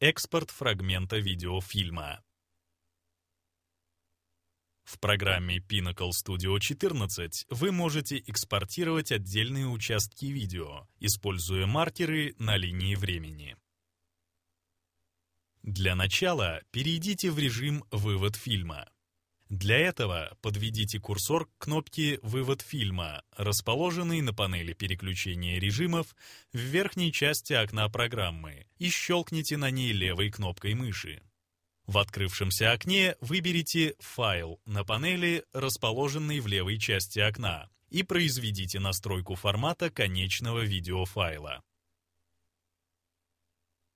Экспорт фрагмента видеофильма. В программе Pinnacle Studio 14 вы можете экспортировать отдельные участки видео, используя маркеры на линии времени. Для начала перейдите в режим «Вывод фильма». Для этого подведите курсор к кнопке «Вывод фильма», расположенной на панели переключения режимов в верхней части окна программы, и щелкните на ней левой кнопкой мыши. В открывшемся окне выберите «Файл» на панели, расположенной в левой части окна, и произведите настройку формата конечного видеофайла.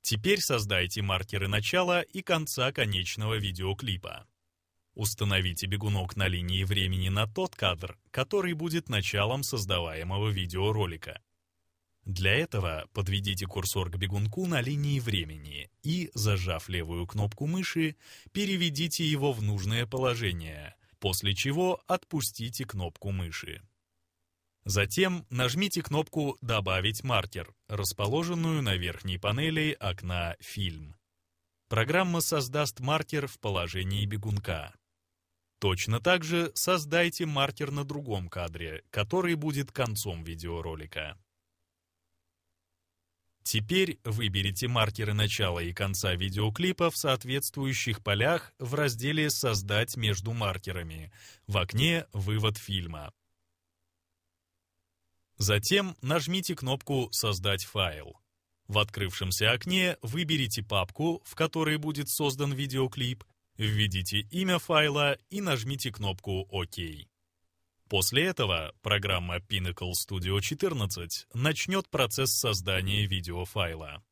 Теперь создайте маркеры начала и конца конечного видеоклипа. Установите бегунок на линии времени на тот кадр, который будет началом создаваемого видеоролика. Для этого подведите курсор к бегунку на линии времени и, зажав левую кнопку мыши, переведите его в нужное положение, после чего отпустите кнопку мыши. Затем нажмите кнопку «Добавить маркер», расположенную на верхней панели окна «Фильм». Программа создаст маркер в положении бегунка. Точно так же создайте маркер на другом кадре, который будет концом видеоролика. Теперь выберите маркеры начала и конца видеоклипа в соответствующих полях в разделе «Создать между маркерами» в окне «Вывод фильма». Затем нажмите кнопку «Создать файл». В открывшемся окне выберите папку, в которой будет создан видеоклип, Введите имя файла и нажмите кнопку «Ок». После этого программа Pinnacle Studio 14 начнет процесс создания видеофайла.